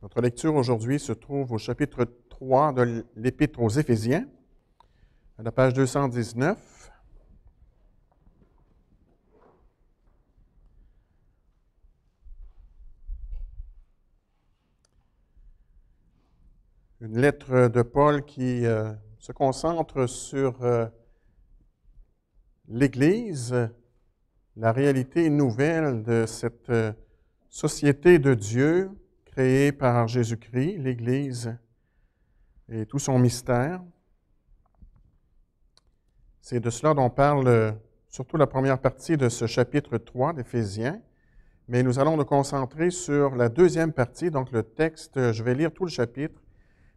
Notre lecture aujourd'hui se trouve au chapitre 3 de l'Épître aux Éphésiens, à la page 219. Une lettre de Paul qui euh, se concentre sur euh, l'Église, la réalité nouvelle de cette euh, société de Dieu, créée par Jésus-Christ, l'Église et tout son mystère. C'est de cela dont parle euh, surtout la première partie de ce chapitre 3 d'Éphésiens, mais nous allons nous concentrer sur la deuxième partie, donc le texte, euh, je vais lire tout le chapitre,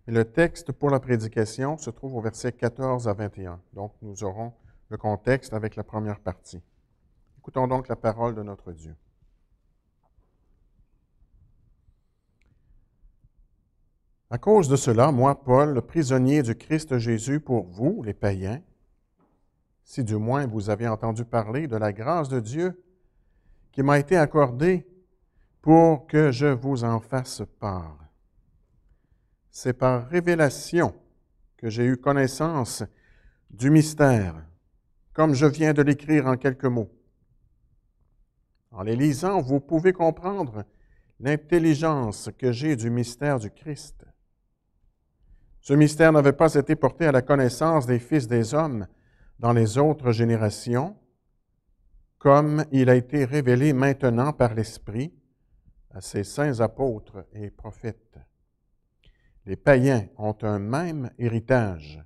mais le texte pour la prédication se trouve au verset 14 à 21. Donc nous aurons le contexte avec la première partie. Écoutons donc la parole de notre Dieu. À cause de cela, moi, Paul, le prisonnier du Christ Jésus pour vous, les païens, si du moins vous avez entendu parler de la grâce de Dieu qui m'a été accordée pour que je vous en fasse part. C'est par révélation que j'ai eu connaissance du mystère, comme je viens de l'écrire en quelques mots. En les lisant, vous pouvez comprendre l'intelligence que j'ai du mystère du Christ ce mystère n'avait pas été porté à la connaissance des fils des hommes dans les autres générations, comme il a été révélé maintenant par l'Esprit à ses saints apôtres et prophètes. Les païens ont un même héritage,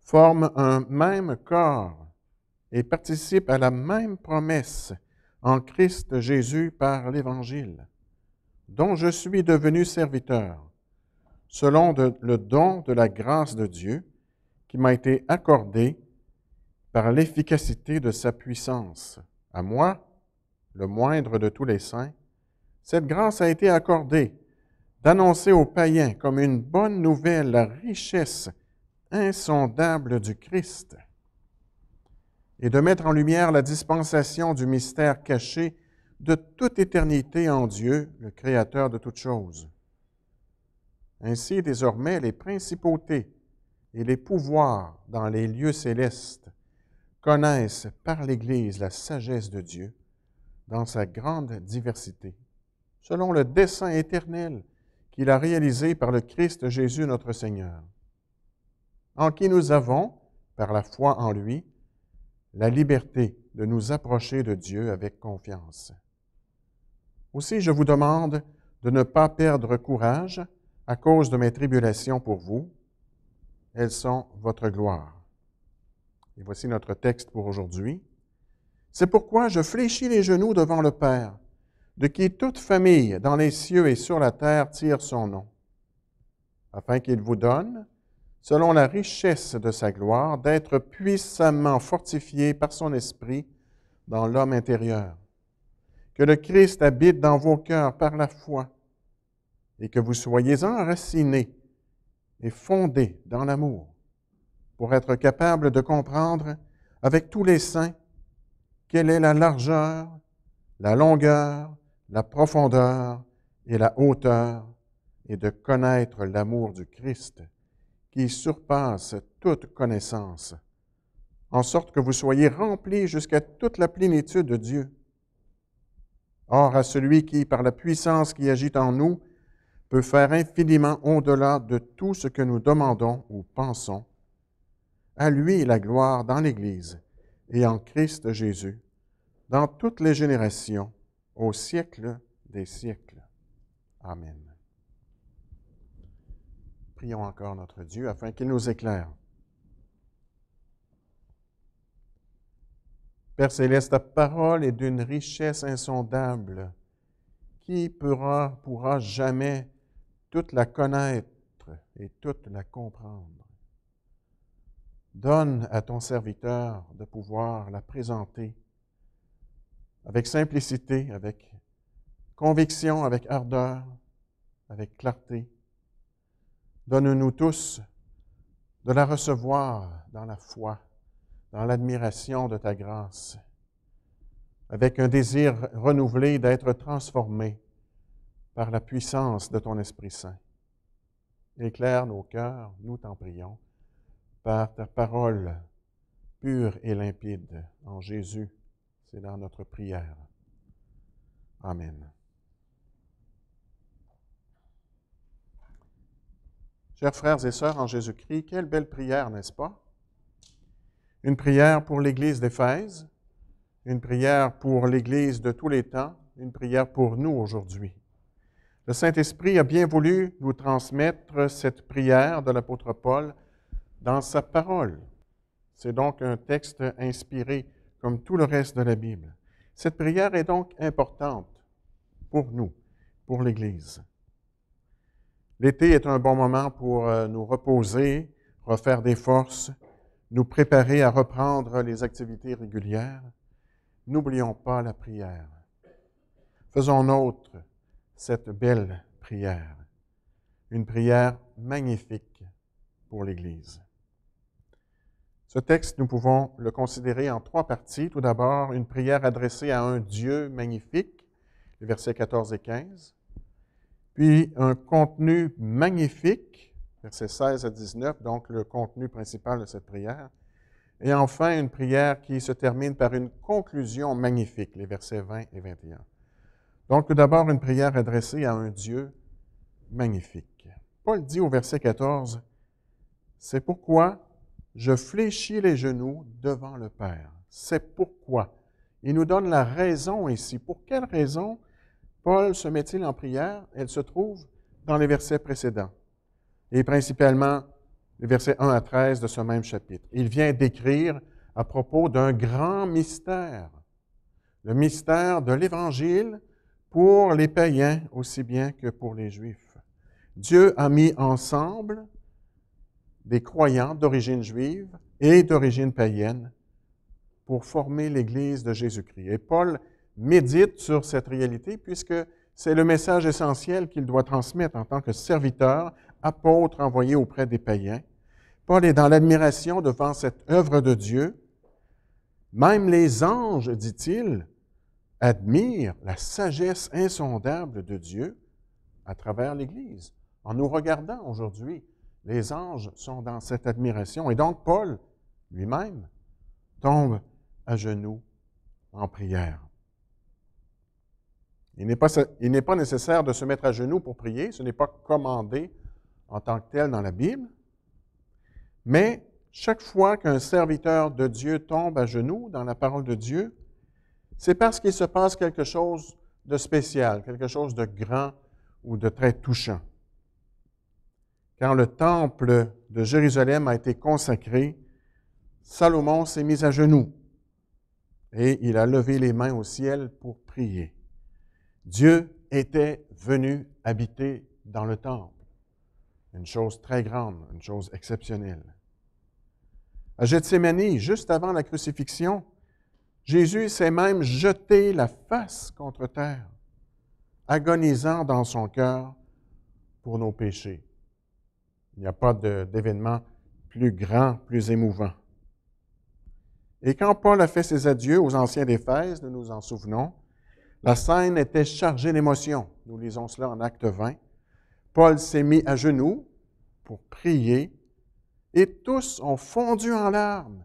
forment un même corps et participent à la même promesse en Christ Jésus par l'Évangile, dont je suis devenu serviteur selon le don de la grâce de Dieu qui m'a été accordée par l'efficacité de sa puissance. À moi, le moindre de tous les saints, cette grâce a été accordée d'annoncer aux païens comme une bonne nouvelle la richesse insondable du Christ et de mettre en lumière la dispensation du mystère caché de toute éternité en Dieu, le Créateur de toutes choses, ainsi, désormais, les principautés et les pouvoirs dans les lieux célestes connaissent par l'Église la sagesse de Dieu dans sa grande diversité, selon le dessein éternel qu'il a réalisé par le Christ Jésus notre Seigneur, en qui nous avons, par la foi en lui, la liberté de nous approcher de Dieu avec confiance. Aussi, je vous demande de ne pas perdre courage, à cause de mes tribulations pour vous, elles sont votre gloire. Et voici notre texte pour aujourd'hui. C'est pourquoi je fléchis les genoux devant le Père, de qui toute famille dans les cieux et sur la terre tire son nom, afin qu'il vous donne, selon la richesse de sa gloire, d'être puissamment fortifié par son esprit dans l'homme intérieur. Que le Christ habite dans vos cœurs par la foi et que vous soyez enracinés et fondés dans l'amour pour être capables de comprendre avec tous les saints quelle est la largeur, la longueur, la profondeur et la hauteur et de connaître l'amour du Christ qui surpasse toute connaissance, en sorte que vous soyez remplis jusqu'à toute la plénitude de Dieu. Or, à celui qui, par la puissance qui agit en nous, peut faire infiniment au-delà de tout ce que nous demandons ou pensons. À lui la gloire dans l'Église et en Christ Jésus, dans toutes les générations, au siècle des siècles. Amen. Prions encore notre Dieu afin qu'il nous éclaire. Père céleste, ta parole est d'une richesse insondable. Qui pourra, pourra jamais toute la connaître et toute la comprendre. Donne à ton serviteur de pouvoir la présenter avec simplicité, avec conviction, avec ardeur, avec clarté. Donne-nous tous de la recevoir dans la foi, dans l'admiration de ta grâce, avec un désir renouvelé d'être transformé par la puissance de ton Esprit Saint. Éclaire nos cœurs, nous t'en prions, par ta parole pure et limpide en Jésus. C'est dans notre prière. Amen. Chers frères et sœurs en Jésus-Christ, quelle belle prière, n'est-ce pas? Une prière pour l'Église d'Éphèse, une prière pour l'Église de tous les temps, une prière pour nous aujourd'hui. Le Saint-Esprit a bien voulu nous transmettre cette prière de l'apôtre Paul dans sa parole. C'est donc un texte inspiré, comme tout le reste de la Bible. Cette prière est donc importante pour nous, pour l'Église. L'été est un bon moment pour euh, nous reposer, refaire des forces, nous préparer à reprendre les activités régulières. N'oublions pas la prière. Faisons nôtre cette belle prière, une prière magnifique pour l'Église. Ce texte, nous pouvons le considérer en trois parties. Tout d'abord, une prière adressée à un Dieu magnifique, les versets 14 et 15. Puis un contenu magnifique, versets 16 à 19, donc le contenu principal de cette prière. Et enfin, une prière qui se termine par une conclusion magnifique, les versets 20 et 21. Donc, tout d'abord, une prière adressée à un Dieu magnifique. Paul dit au verset 14, C'est pourquoi je fléchis les genoux devant le Père. C'est pourquoi. Il nous donne la raison ici. Pour quelle raison Paul se met-il en prière? Elle se trouve dans les versets précédents et principalement les versets 1 à 13 de ce même chapitre. Il vient d'écrire à propos d'un grand mystère, le mystère de l'Évangile pour les païens aussi bien que pour les juifs. Dieu a mis ensemble des croyants d'origine juive et d'origine païenne pour former l'Église de Jésus-Christ. Et Paul médite sur cette réalité puisque c'est le message essentiel qu'il doit transmettre en tant que serviteur, apôtre envoyé auprès des païens. Paul est dans l'admiration devant cette œuvre de Dieu. Même les anges, dit-il, admire la sagesse insondable de Dieu à travers l'Église. En nous regardant aujourd'hui, les anges sont dans cette admiration. Et donc Paul lui-même tombe à genoux en prière. Il n'est, pas, il n'est pas, nécessaire de se mettre à genoux pour prier, ce n'est pas commandé en tant que tel dans la Bible, mais chaque fois qu'un serviteur de Dieu tombe à genoux dans la parole de Dieu, c'est parce qu'il se passe quelque chose de spécial, quelque chose de grand ou de très touchant. Quand le temple de Jérusalem a été consacré, Salomon s'est mis à genoux et il a levé les mains au ciel pour prier. Dieu était venu habiter dans le temple. Une chose très grande, une chose exceptionnelle. À Gethsemane, juste avant la crucifixion, Jésus s'est même jeté la face contre terre, agonisant dans son cœur pour nos péchés. Il n'y a pas d'événement plus grand, plus émouvant. Et quand Paul a fait ses adieux aux anciens d'Éphèse, nous nous en souvenons, la scène était chargée d'émotions. Nous lisons cela en acte 20. Paul s'est mis à genoux pour prier et tous ont fondu en larmes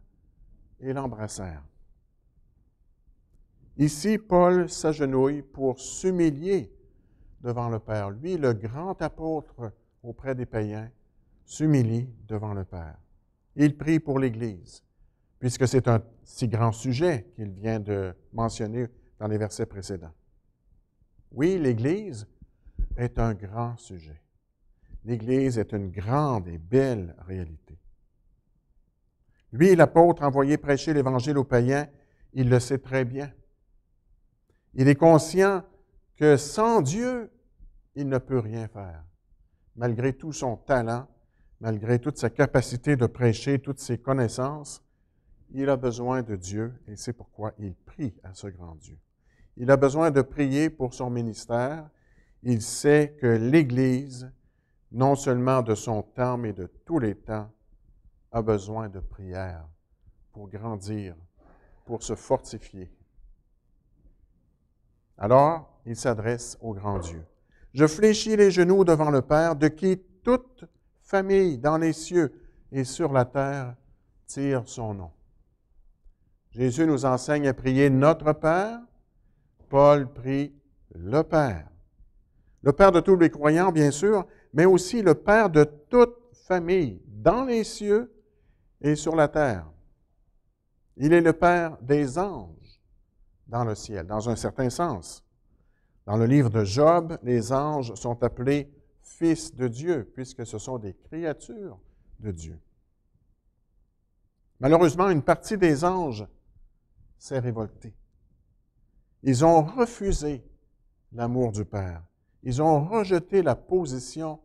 et l'embrassèrent. Ici, Paul s'agenouille pour s'humilier devant le Père. Lui, le grand apôtre auprès des païens, s'humilie devant le Père. Il prie pour l'Église, puisque c'est un si grand sujet qu'il vient de mentionner dans les versets précédents. Oui, l'Église est un grand sujet. L'Église est une grande et belle réalité. Lui, l'apôtre envoyé prêcher l'Évangile aux païens, il le sait très bien. Il est conscient que sans Dieu, il ne peut rien faire, malgré tout son talent, malgré toute sa capacité de prêcher, toutes ses connaissances. Il a besoin de Dieu et c'est pourquoi il prie à ce grand Dieu. Il a besoin de prier pour son ministère. Il sait que l'Église, non seulement de son temps, mais de tous les temps, a besoin de prière pour grandir, pour se fortifier, alors, il s'adresse au grand Dieu. Je fléchis les genoux devant le Père, de qui toute famille dans les cieux et sur la terre tire son nom. Jésus nous enseigne à prier notre Père. Paul prie le Père. Le Père de tous les croyants, bien sûr, mais aussi le Père de toute famille dans les cieux et sur la terre. Il est le Père des anges dans le ciel, dans un certain sens. Dans le livre de Job, les anges sont appelés fils de Dieu, puisque ce sont des créatures de Dieu. Malheureusement, une partie des anges s'est révoltée. Ils ont refusé l'amour du Père. Ils ont rejeté la position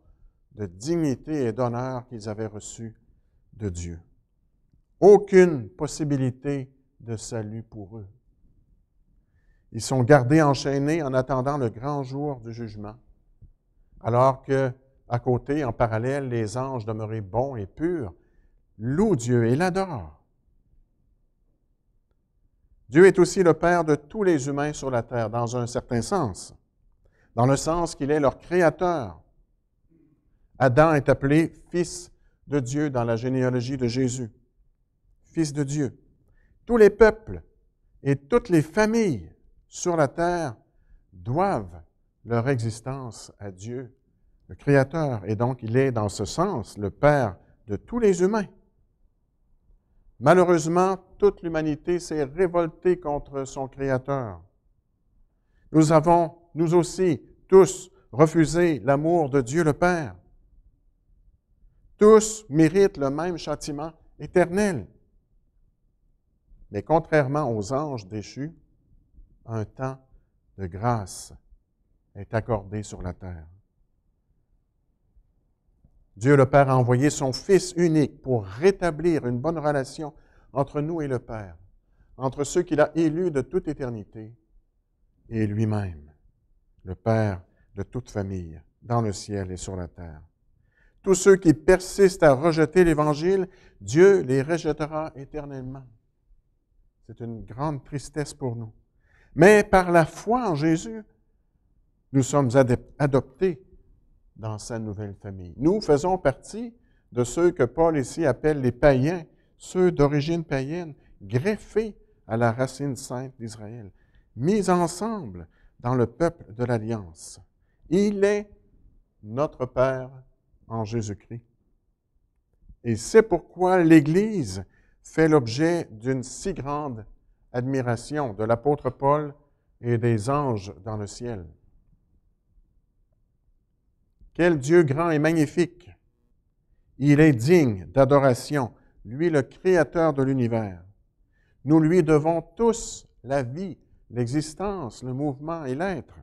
de dignité et d'honneur qu'ils avaient reçue de Dieu. Aucune possibilité de salut pour eux. Ils sont gardés enchaînés en attendant le grand jour du jugement, alors que, à côté, en parallèle, les anges demeurés bons et purs louent Dieu et l'adorent. Dieu est aussi le Père de tous les humains sur la terre, dans un certain sens, dans le sens qu'il est leur Créateur. Adam est appelé fils de Dieu dans la généalogie de Jésus, fils de Dieu. Tous les peuples et toutes les familles sur la terre doivent leur existence à Dieu, le Créateur. Et donc, il est dans ce sens le Père de tous les humains. Malheureusement, toute l'humanité s'est révoltée contre son Créateur. Nous avons, nous aussi, tous refusé l'amour de Dieu le Père. Tous méritent le même châtiment éternel. Mais contrairement aux anges déchus, un temps de grâce est accordé sur la terre. Dieu le Père a envoyé son Fils unique pour rétablir une bonne relation entre nous et le Père, entre ceux qu'il a élus de toute éternité et lui-même, le Père de toute famille, dans le ciel et sur la terre. Tous ceux qui persistent à rejeter l'Évangile, Dieu les rejettera éternellement. C'est une grande tristesse pour nous mais par la foi en Jésus, nous sommes adoptés dans sa nouvelle famille. Nous faisons partie de ceux que Paul ici appelle les païens, ceux d'origine païenne, greffés à la racine sainte d'Israël, mis ensemble dans le peuple de l'Alliance. Il est notre Père en Jésus-Christ. Et c'est pourquoi l'Église fait l'objet d'une si grande admiration de l'apôtre Paul et des anges dans le ciel. Quel Dieu grand et magnifique! Il est digne d'adoration, lui le Créateur de l'univers. Nous lui devons tous la vie, l'existence, le mouvement et l'être.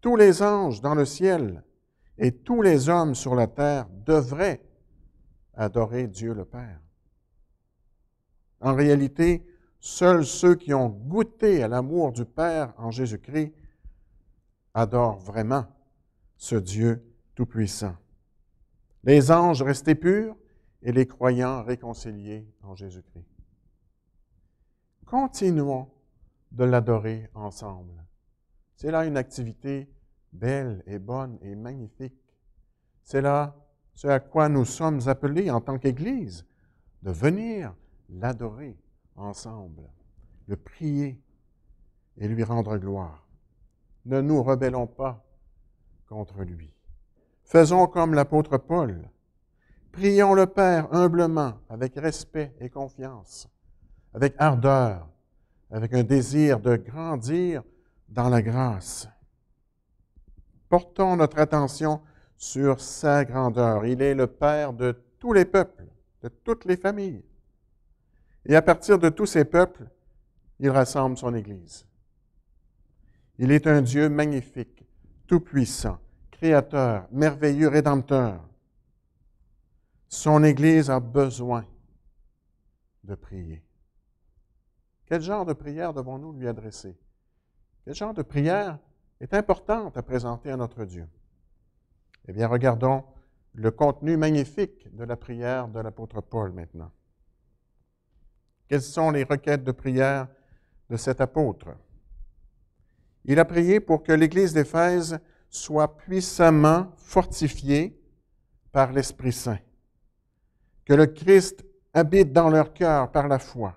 Tous les anges dans le ciel et tous les hommes sur la terre devraient adorer Dieu le Père. En réalité, Seuls ceux qui ont goûté à l'amour du Père en Jésus-Christ adorent vraiment ce Dieu Tout-Puissant. Les anges restés purs et les croyants réconciliés en Jésus-Christ. Continuons de l'adorer ensemble. C'est là une activité belle et bonne et magnifique. C'est là ce à quoi nous sommes appelés en tant qu'Église, de venir l'adorer ensemble, le prier et lui rendre gloire. Ne nous rebellons pas contre lui. Faisons comme l'apôtre Paul. Prions le Père humblement, avec respect et confiance, avec ardeur, avec un désir de grandir dans la grâce. Portons notre attention sur sa grandeur. Il est le Père de tous les peuples, de toutes les familles. Et à partir de tous ces peuples, il rassemble son Église. Il est un Dieu magnifique, tout-puissant, créateur, merveilleux, rédempteur. Son Église a besoin de prier. Quel genre de prière devons-nous lui adresser? Quel genre de prière est importante à présenter à notre Dieu? Eh bien, regardons le contenu magnifique de la prière de l'apôtre Paul maintenant. Quelles sont les requêtes de prière de cet apôtre? Il a prié pour que l'Église d'Éphèse soit puissamment fortifiée par l'Esprit Saint, que le Christ habite dans leur cœur par la foi,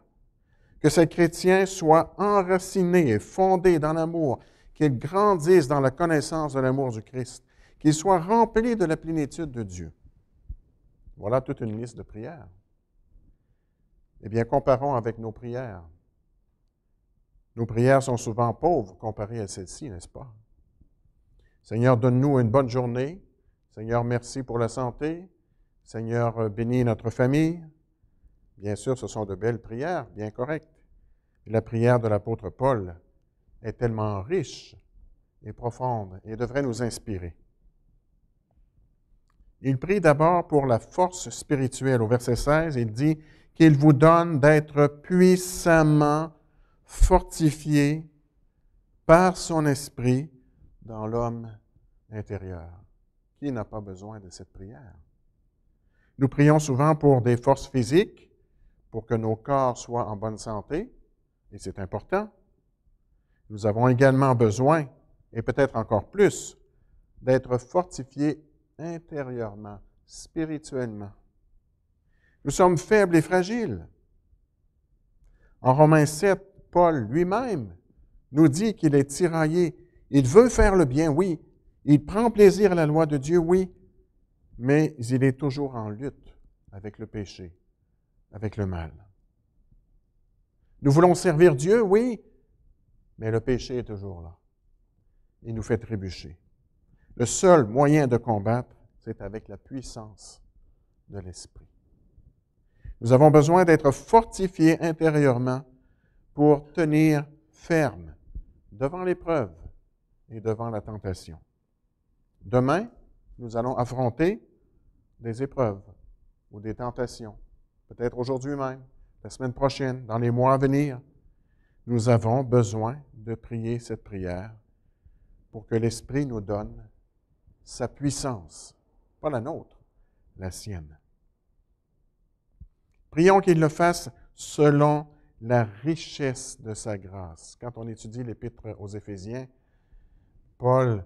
que ces chrétiens soient enracinés et fondés dans l'amour, qu'ils grandissent dans la connaissance de l'amour du Christ, qu'ils soient remplis de la plénitude de Dieu. Voilà toute une liste de prières. Eh bien, comparons avec nos prières. Nos prières sont souvent pauvres comparées à celles-ci, n'est-ce pas? Seigneur, donne-nous une bonne journée. Seigneur, merci pour la santé. Seigneur, euh, bénis notre famille. Bien sûr, ce sont de belles prières, bien correctes. la prière de l'apôtre Paul est tellement riche et profonde et devrait nous inspirer. Il prie d'abord pour la force spirituelle. Au verset 16, il dit qu'il vous donne d'être puissamment fortifié par son esprit dans l'homme intérieur. Qui n'a pas besoin de cette prière? Nous prions souvent pour des forces physiques, pour que nos corps soient en bonne santé, et c'est important. Nous avons également besoin, et peut-être encore plus, d'être fortifiés intérieurement, spirituellement. Nous sommes faibles et fragiles. En Romains 7, Paul lui-même nous dit qu'il est tiraillé. Il veut faire le bien, oui. Il prend plaisir à la loi de Dieu, oui. Mais il est toujours en lutte avec le péché, avec le mal. Nous voulons servir Dieu, oui, mais le péché est toujours là. Il nous fait trébucher. Le seul moyen de combattre, c'est avec la puissance de l'Esprit. Nous avons besoin d'être fortifiés intérieurement pour tenir ferme devant l'épreuve et devant la tentation. Demain, nous allons affronter des épreuves ou des tentations, peut-être aujourd'hui même, la semaine prochaine, dans les mois à venir. Nous avons besoin de prier cette prière pour que l'Esprit nous donne sa puissance, pas la nôtre, la sienne. Prions qu'il le fasse selon la richesse de sa grâce. Quand on étudie l'épître aux Éphésiens, Paul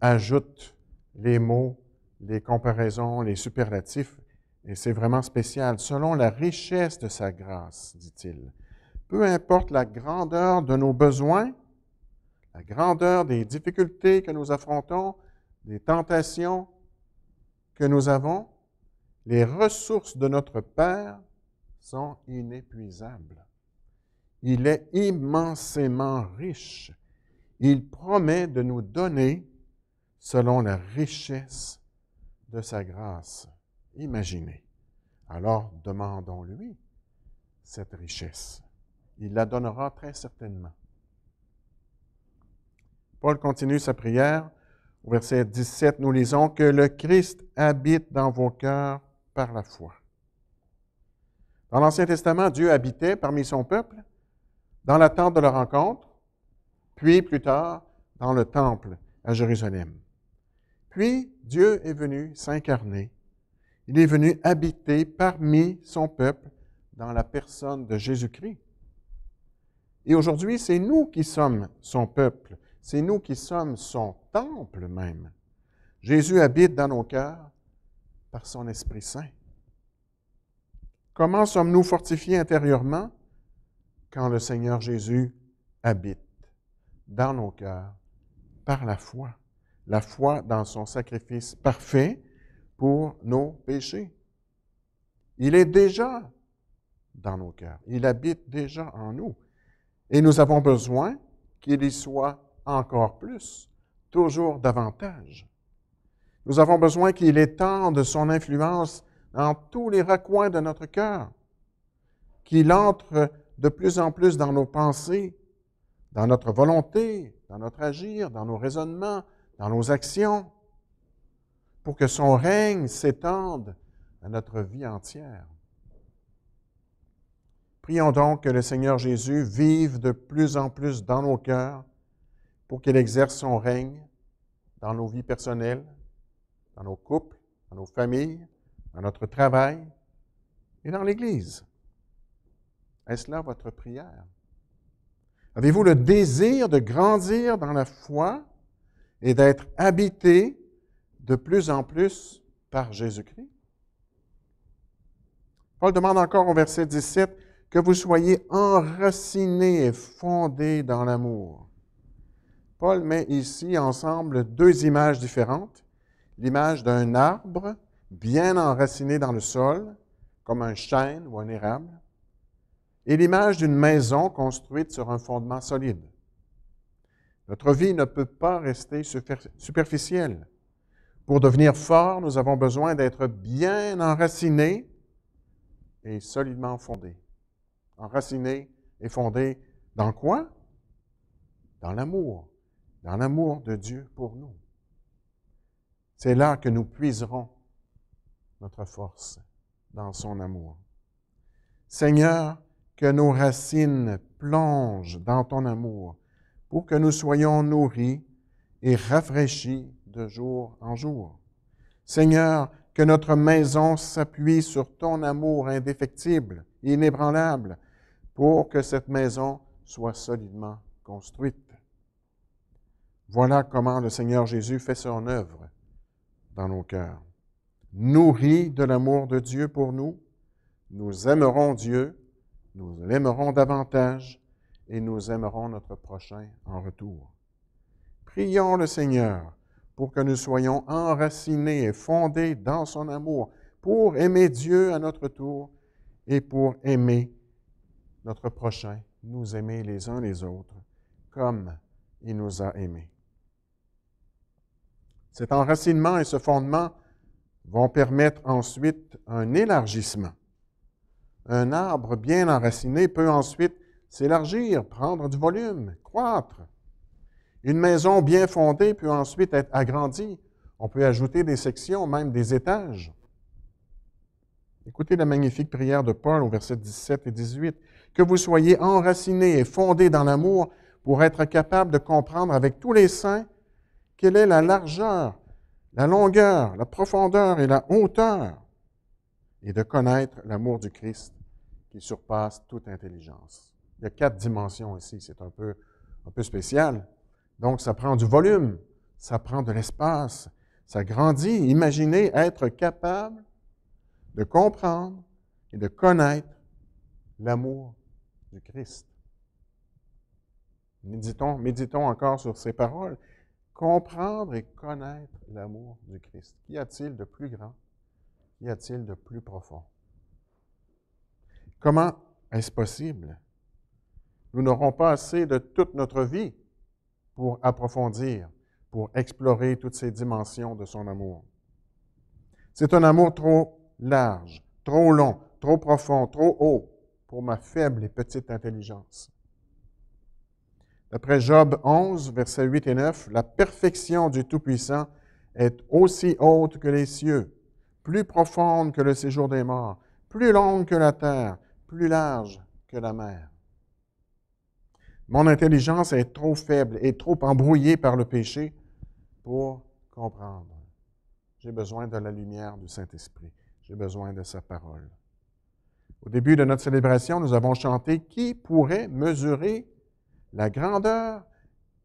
ajoute les mots, les comparaisons, les superlatifs, et c'est vraiment spécial, selon la richesse de sa grâce, dit-il. Peu importe la grandeur de nos besoins, la grandeur des difficultés que nous affrontons, des tentations que nous avons, les ressources de notre Père sont inépuisables. Il est immensément riche. Il promet de nous donner selon la richesse de sa grâce. Imaginez. Alors demandons-lui cette richesse. Il la donnera très certainement. Paul continue sa prière. Au verset 17, nous lisons que le Christ habite dans vos cœurs par la foi. Dans l'Ancien Testament, Dieu habitait parmi son peuple, dans la tente de la rencontre, puis plus tard dans le temple à Jérusalem. Puis Dieu est venu s'incarner. Il est venu habiter parmi son peuple dans la personne de Jésus-Christ. Et aujourd'hui, c'est nous qui sommes son peuple, c'est nous qui sommes son temple même. Jésus habite dans nos cœurs par son Esprit Saint. Comment sommes-nous fortifiés intérieurement quand le Seigneur Jésus habite dans nos cœurs par la foi, la foi dans son sacrifice parfait pour nos péchés. Il est déjà dans nos cœurs, il habite déjà en nous et nous avons besoin qu'il y soit encore plus, toujours davantage. Nous avons besoin qu'il étende son influence dans tous les recoins de notre cœur, qu'il entre de plus en plus dans nos pensées, dans notre volonté, dans notre agir, dans nos raisonnements, dans nos actions, pour que son règne s'étende à notre vie entière. Prions donc que le Seigneur Jésus vive de plus en plus dans nos cœurs pour qu'il exerce son règne dans nos vies personnelles, dans nos couples, dans nos familles, dans notre travail et dans l'Église. Est-ce là votre prière? Avez-vous le désir de grandir dans la foi et d'être habité de plus en plus par Jésus-Christ? Paul demande encore au verset 17 que vous soyez enracinés et fondés dans l'amour. Paul met ici ensemble deux images différentes l'image d'un arbre bien enraciné dans le sol, comme un chêne ou un érable, et l'image d'une maison construite sur un fondement solide. Notre vie ne peut pas rester superficielle. Pour devenir fort, nous avons besoin d'être bien enracinés et solidement fondés. Enracinés et fondés dans quoi? Dans l'amour. Dans l'amour de Dieu pour nous. C'est là que nous puiserons notre force dans son amour. Seigneur, que nos racines plongent dans ton amour pour que nous soyons nourris et rafraîchis de jour en jour. Seigneur, que notre maison s'appuie sur ton amour indéfectible, inébranlable, pour que cette maison soit solidement construite. Voilà comment le Seigneur Jésus fait son œuvre dans nos cœurs. Nourris de l'amour de Dieu pour nous, nous aimerons Dieu, nous l'aimerons davantage et nous aimerons notre prochain en retour. Prions le Seigneur pour que nous soyons enracinés et fondés dans son amour, pour aimer Dieu à notre tour et pour aimer notre prochain, nous aimer les uns les autres comme il nous a aimés. Cet enracinement et ce fondement vont permettre ensuite un élargissement. Un arbre bien enraciné peut ensuite s'élargir, prendre du volume, croître. Une maison bien fondée peut ensuite être agrandie. On peut ajouter des sections, même des étages. Écoutez la magnifique prière de Paul au verset 17 et 18. Que vous soyez enracinés et fondés dans l'amour pour être capables de comprendre avec tous les saints quelle est la largeur, la longueur, la profondeur et la hauteur? Et de connaître l'amour du Christ qui surpasse toute intelligence. Il y a quatre dimensions ici, c'est un peu, un peu spécial. Donc, ça prend du volume, ça prend de l'espace, ça grandit. Imaginez être capable de comprendre et de connaître l'amour du Christ. Méditons, méditons encore sur ces paroles. Comprendre et connaître l'amour du Christ. Qu'y a-t-il de plus grand? Qu'y a-t-il de plus profond? Comment est-ce possible? Nous n'aurons pas assez de toute notre vie pour approfondir, pour explorer toutes ces dimensions de son amour. C'est un amour trop large, trop long, trop profond, trop haut pour ma faible et petite intelligence. D'après Job 11, versets 8 et 9, la perfection du Tout-Puissant est aussi haute que les cieux, plus profonde que le séjour des morts, plus longue que la terre, plus large que la mer. Mon intelligence est trop faible et trop embrouillée par le péché pour comprendre. J'ai besoin de la lumière du Saint-Esprit. J'ai besoin de sa parole. Au début de notre célébration, nous avons chanté Qui pourrait mesurer la grandeur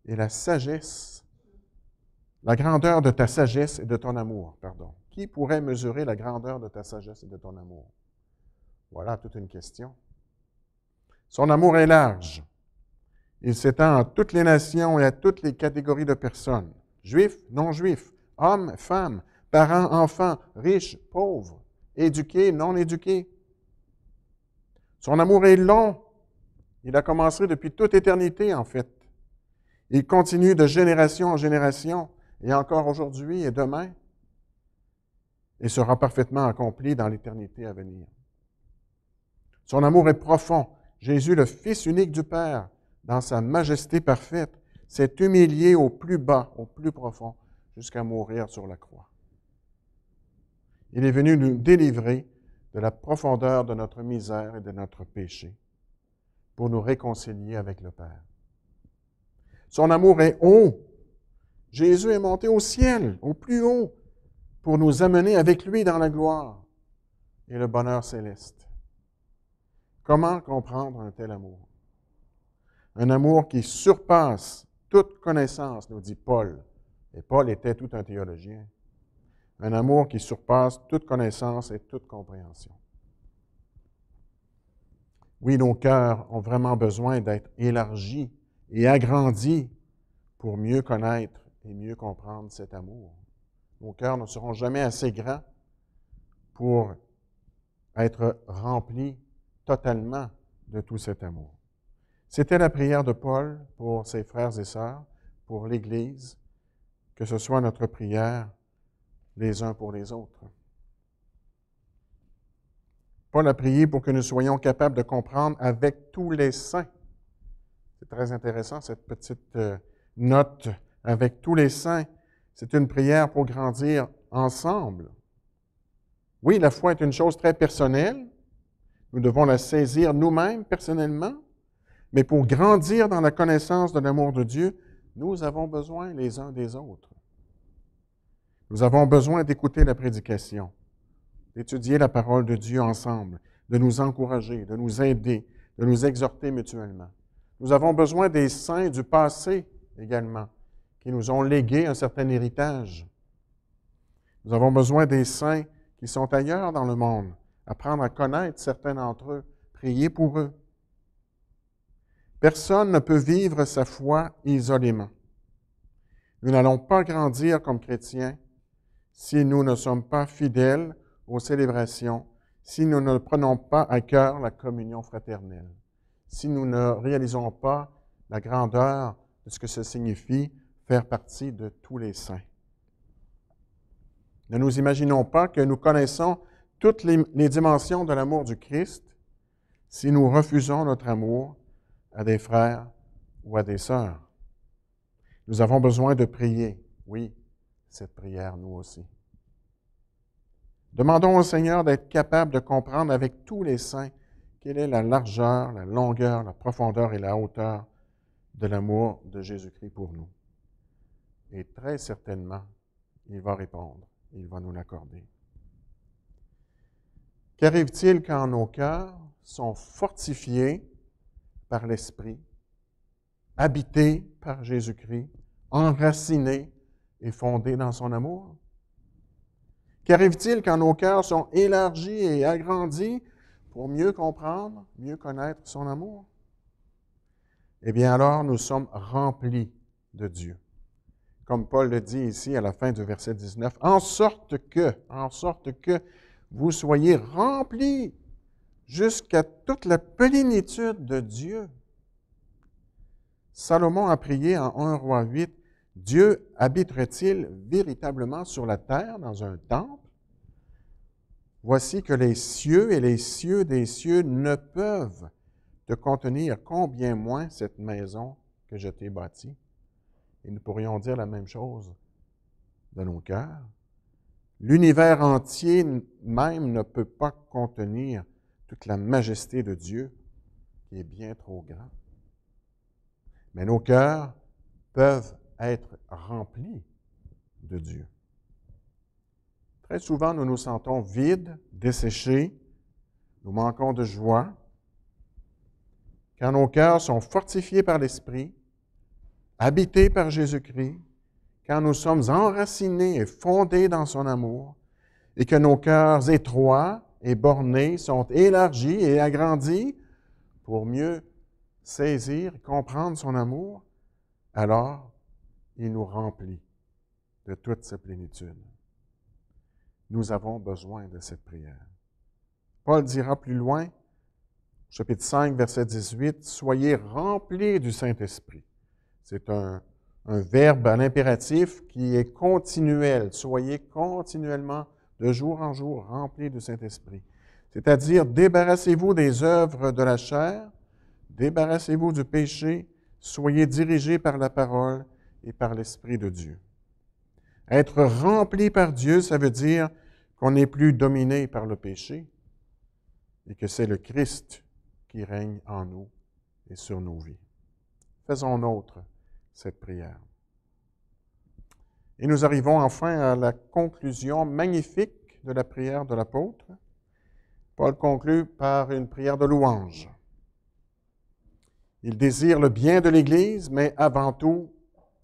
et la sagesse, la grandeur de ta sagesse et de ton amour, pardon. Qui pourrait mesurer la grandeur de ta sagesse et de ton amour? Voilà toute une question. Son amour est large. Il s'étend à toutes les nations et à toutes les catégories de personnes, juifs, non-juifs, hommes, femmes, parents, enfants, riches, pauvres, éduqués, non éduqués. Son amour est long, il a commencé depuis toute éternité, en fait. Il continue de génération en génération, et encore aujourd'hui et demain, et sera parfaitement accompli dans l'éternité à venir. Son amour est profond. Jésus, le Fils unique du Père, dans sa majesté parfaite, s'est humilié au plus bas, au plus profond, jusqu'à mourir sur la croix. Il est venu nous délivrer de la profondeur de notre misère et de notre péché pour nous réconcilier avec le Père. Son amour est haut. Jésus est monté au ciel, au plus haut, pour nous amener avec lui dans la gloire et le bonheur céleste. Comment comprendre un tel amour? Un amour qui surpasse toute connaissance, nous dit Paul. Et Paul était tout un théologien. Un amour qui surpasse toute connaissance et toute compréhension. Oui, nos cœurs ont vraiment besoin d'être élargis et agrandis pour mieux connaître et mieux comprendre cet amour. Nos cœurs ne seront jamais assez grands pour être remplis totalement de tout cet amour. C'était la prière de Paul pour ses frères et sœurs, pour l'Église, que ce soit notre prière les uns pour les autres. Paul a prié pour que nous soyons capables de comprendre avec tous les saints. C'est très intéressant, cette petite euh, note avec tous les saints. C'est une prière pour grandir ensemble. Oui, la foi est une chose très personnelle. Nous devons la saisir nous-mêmes personnellement. Mais pour grandir dans la connaissance de l'amour de Dieu, nous avons besoin les uns des autres. Nous avons besoin d'écouter la prédication d'étudier la parole de Dieu ensemble, de nous encourager, de nous aider, de nous exhorter mutuellement. Nous avons besoin des saints du passé également, qui nous ont légué un certain héritage. Nous avons besoin des saints qui sont ailleurs dans le monde, apprendre à connaître certains d'entre eux, prier pour eux. Personne ne peut vivre sa foi isolément. Nous n'allons pas grandir comme chrétiens si nous ne sommes pas fidèles aux célébrations si nous ne prenons pas à cœur la communion fraternelle, si nous ne réalisons pas la grandeur de ce que ça signifie faire partie de tous les saints. Ne nous imaginons pas que nous connaissons toutes les, dimensions de l'amour du Christ si nous refusons notre amour à des frères ou à des sœurs. Nous avons besoin de prier, oui, cette prière, nous aussi. Demandons au Seigneur d'être capable de comprendre avec tous les saints quelle est la largeur, la longueur, la profondeur et la hauteur de l'amour de Jésus-Christ pour nous. Et très certainement, il va répondre, il va nous l'accorder. Qu'arrive-t-il quand nos cœurs sont fortifiés par l'Esprit, habités par Jésus-Christ, enracinés et fondés dans son amour? Qu'arrive-t-il quand nos cœurs sont élargis et agrandis pour mieux comprendre, mieux connaître son amour? Eh bien alors, nous sommes remplis de Dieu. Comme Paul le dit ici à la fin du verset 19, en sorte que, en sorte que vous soyez remplis jusqu'à toute la plénitude de Dieu. Salomon a prié en 1 roi 8, Dieu habiterait-il véritablement sur la terre dans un temple? Voici que les cieux et les cieux des cieux ne peuvent te contenir combien moins cette maison que je t'ai bâtie. Et nous pourrions dire la même chose de nos cœurs. L'univers entier même ne peut pas contenir toute la majesté de Dieu qui est bien trop grand. Mais nos cœurs peuvent être rempli de Dieu. Très souvent, nous nous sentons vides, desséchés, nous manquons de joie. Quand nos cœurs sont fortifiés par l'Esprit, habités par Jésus-Christ, quand nous sommes enracinés et fondés dans son amour, et que nos cœurs étroits et bornés sont élargis et agrandis pour mieux saisir, comprendre son amour, alors il nous remplit de toute sa plénitude. Nous avons besoin de cette prière. Paul dira plus loin, chapitre 5, verset 18, Soyez remplis du Saint-Esprit. C'est un, verbe à l'impératif qui est continuel. Soyez continuellement, de jour en jour, remplis du Saint-Esprit. C'est-à-dire, débarrassez-vous des œuvres de la chair, débarrassez-vous du péché, soyez dirigés par la parole, et par l'Esprit de Dieu. Être rempli par Dieu, ça veut dire qu'on n'est plus dominé par le péché et que c'est le Christ qui règne en nous et sur nos vies. Faisons nôtre cette prière. Et nous arrivons enfin à la conclusion magnifique de la prière de l'apôtre. Paul conclut par une prière de louange. Il désire le bien de l'Église, mais avant tout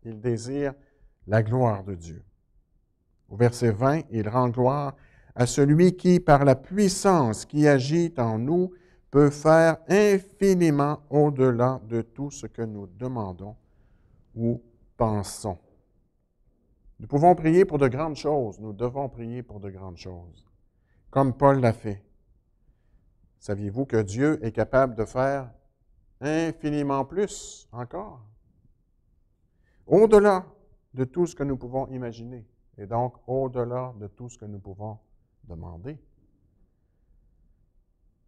il désire la gloire de Dieu. Au verset 20, il rend gloire à celui qui, par la puissance qui agit en nous, peut faire infiniment au-delà de tout ce que nous demandons ou pensons. Nous pouvons prier pour de grandes choses, nous devons prier pour de grandes choses, comme Paul l'a fait. Saviez-vous que Dieu est capable de faire infiniment plus encore? au-delà de tout ce que nous pouvons imaginer et donc au-delà de tout ce que nous pouvons demander.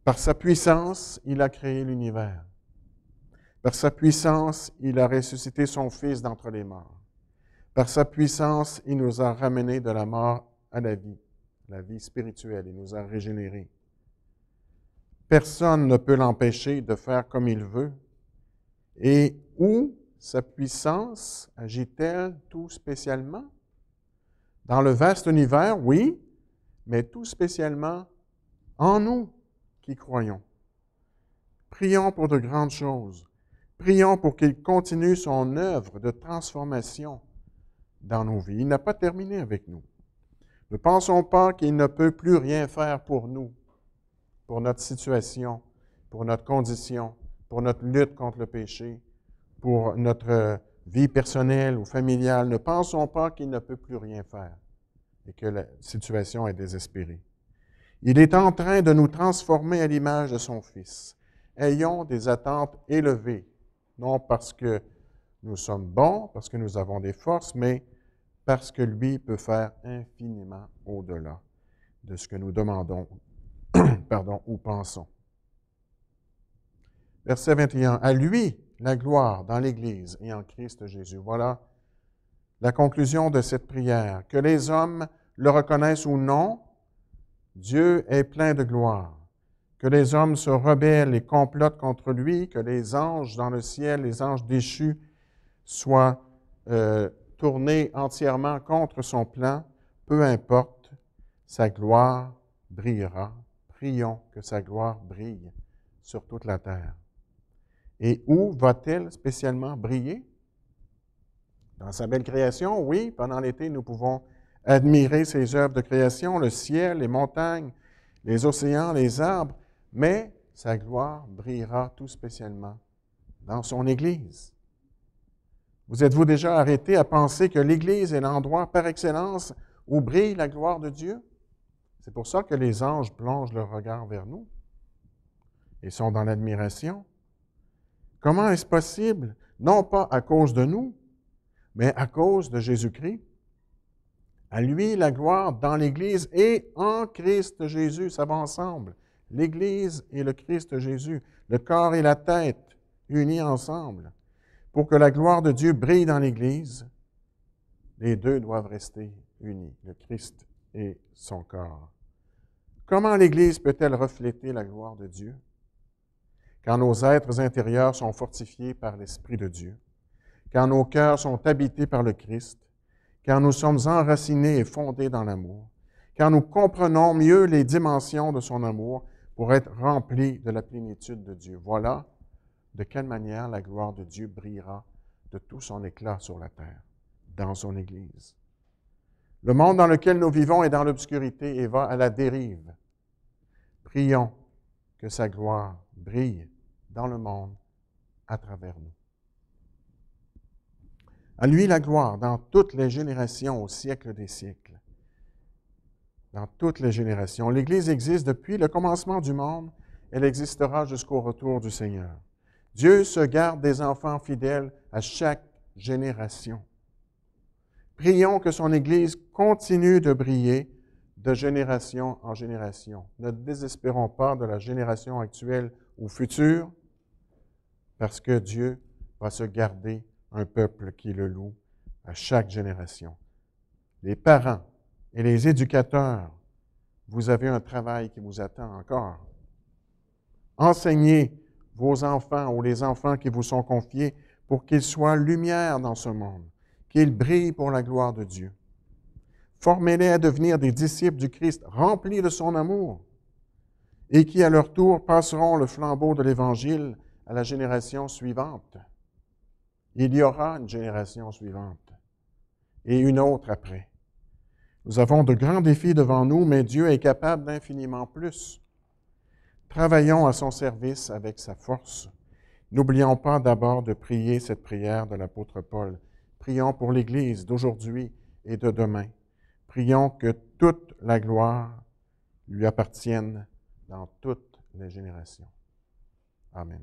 Par sa puissance, il a créé l'univers. Par sa puissance, il a ressuscité son Fils d'entre les morts. Par sa puissance, il nous a ramenés de la mort à la vie, la vie spirituelle. Il nous a régénérés. Personne ne peut l'empêcher de faire comme il veut et où sa puissance agit-elle tout spécialement? Dans le vaste univers, oui, mais tout spécialement en nous qui croyons. Prions pour de grandes choses. Prions pour qu'il continue son œuvre de transformation dans nos vies. Il n'a pas terminé avec nous. Ne pensons pas qu'il ne peut plus rien faire pour nous, pour notre situation, pour notre condition, pour notre lutte contre le péché, pour notre euh, vie personnelle ou familiale, ne pensons pas qu'il ne peut plus rien faire et que la situation est désespérée. Il est en train de nous transformer à l'image de son Fils. Ayons des attentes élevées, non parce que nous sommes bons, parce que nous avons des forces, mais parce que lui peut faire infiniment au-delà de ce que nous demandons pardon, ou pensons. Verset 21. À lui, la gloire dans l'Église et en Christ Jésus. Voilà la conclusion de cette prière. Que les hommes le reconnaissent ou non, Dieu est plein de gloire. Que les hommes se rebellent et complotent contre lui, que les anges dans le ciel, les anges déchus, soient euh, tournés entièrement contre son plan, peu importe, sa gloire brillera. Prions que sa gloire brille sur toute la terre. Et où va-t-elle spécialement briller? Dans sa belle création, oui, pendant l'été, nous pouvons admirer ses œuvres de création, le ciel, les montagnes, les océans, les arbres, mais sa gloire brillera tout spécialement dans son Église. Vous êtes-vous déjà arrêté à penser que l'Église est l'endroit par excellence où brille la gloire de Dieu? C'est pour ça que les anges plongent leur regard vers nous et sont dans l'admiration. Comment est-ce possible? Non pas à cause de nous, mais à cause de Jésus-Christ. À lui la gloire dans l'Église et en Christ Jésus, ça va ensemble. L'Église et le Christ Jésus, le corps et la tête unis ensemble, pour que la gloire de Dieu brille dans l'Église. Les deux doivent rester unis, le Christ et son corps. Comment l'Église peut-elle refléter la gloire de Dieu? quand nos êtres intérieurs sont fortifiés par l'Esprit de Dieu, quand nos cœurs sont habités par le Christ, car nous sommes enracinés et fondés dans l'amour, car nous comprenons mieux les dimensions de son amour pour être remplis de la plénitude de Dieu. Voilà de quelle manière la gloire de Dieu brillera de tout son éclat sur la terre, dans son Église. Le monde dans lequel nous vivons est dans l'obscurité et va à la dérive. Prions que sa gloire brille dans le monde à travers nous. À lui la gloire dans toutes les générations au siècle des siècles. Dans toutes les générations. L'Église existe depuis le commencement du monde. Elle existera jusqu'au retour du Seigneur. Dieu se garde des enfants fidèles à chaque génération. Prions que son Église continue de briller de génération en génération. Ne désespérons pas de la génération actuelle ou future, parce que Dieu va se garder un peuple qui le loue à chaque génération. Les parents et les éducateurs, vous avez un travail qui vous attend encore. Enseignez vos enfants ou les enfants qui vous sont confiés pour qu'ils soient lumière dans ce monde, qu'ils brillent pour la gloire de Dieu. Formez-les à devenir des disciples du Christ remplis de son amour et qui à leur tour passeront le flambeau de l'Évangile à la génération suivante. Il y aura une génération suivante et une autre après. Nous avons de grands défis devant nous, mais Dieu est capable d'infiniment plus. Travaillons à son service avec sa force. N'oublions pas d'abord de prier cette prière de l'apôtre Paul. Prions pour l'Église d'aujourd'hui et de demain. Prions que toute la gloire lui appartienne dans toutes les générations. Amen.